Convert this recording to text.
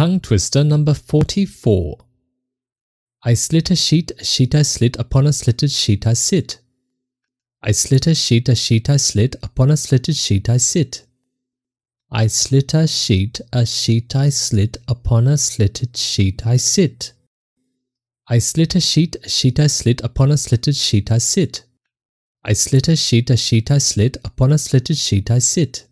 Tongue Twister number 44. I slit a sheet, a sheet I slit, upon a slitted sheet I sit. I slit a sheet, a sheet I slit, upon a slitted sheet I sit. I slit a sheet, a sheet I slit, upon a slitted sheet I sit. I slit a sheet, a sheet I slit, upon a slitted sheet I sit. I slit a sheet, a sheet I slit, upon a slitted sheet I sit.